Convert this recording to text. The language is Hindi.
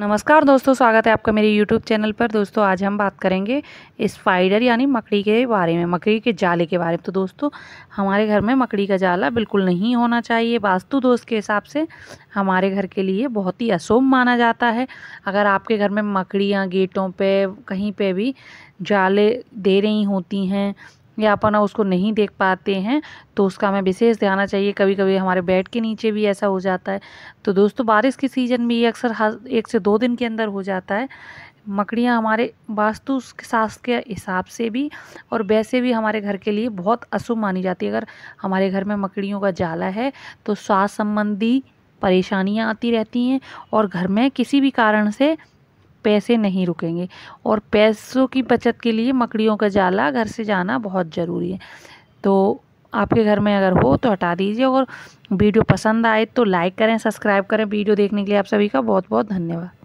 नमस्कार दोस्तों स्वागत है आपका मेरे YouTube चैनल पर दोस्तों आज हम बात करेंगे स्पाइडर यानी मकड़ी के बारे में मकड़ी के जाले के बारे में तो दोस्तों हमारे घर में मकड़ी का जाला बिल्कुल नहीं होना चाहिए वास्तु दोस्त के हिसाब से हमारे घर के लिए बहुत ही अशुभ माना जाता है अगर आपके घर में मकड़ियाँ गेटों पर कहीं पर भी जाले दे रही होती हैं या अपन उसको नहीं देख पाते हैं तो उसका हमें विशेष ध्यान आना चाहिए कभी कभी हमारे बेड के नीचे भी ऐसा हो जाता है तो दोस्तों बारिश के सीज़न में ये अक्सर एक से दो दिन के अंदर हो जाता है मकड़ियाँ हमारे वास्तु शास्त्र के हिसाब से भी और वैसे भी हमारे घर के लिए बहुत अशुभ मानी जाती है अगर हमारे घर में मकड़ियों का जाला है तो श्वास संबंधी परेशानियाँ आती रहती हैं और घर में किसी भी कारण से पैसे नहीं रुकेंगे और पैसों की बचत के लिए मकड़ियों का जाला घर से जाना बहुत ज़रूरी है तो आपके घर में अगर हो तो हटा दीजिए और वीडियो पसंद आए तो लाइक करें सब्सक्राइब करें वीडियो देखने के लिए आप सभी का बहुत बहुत धन्यवाद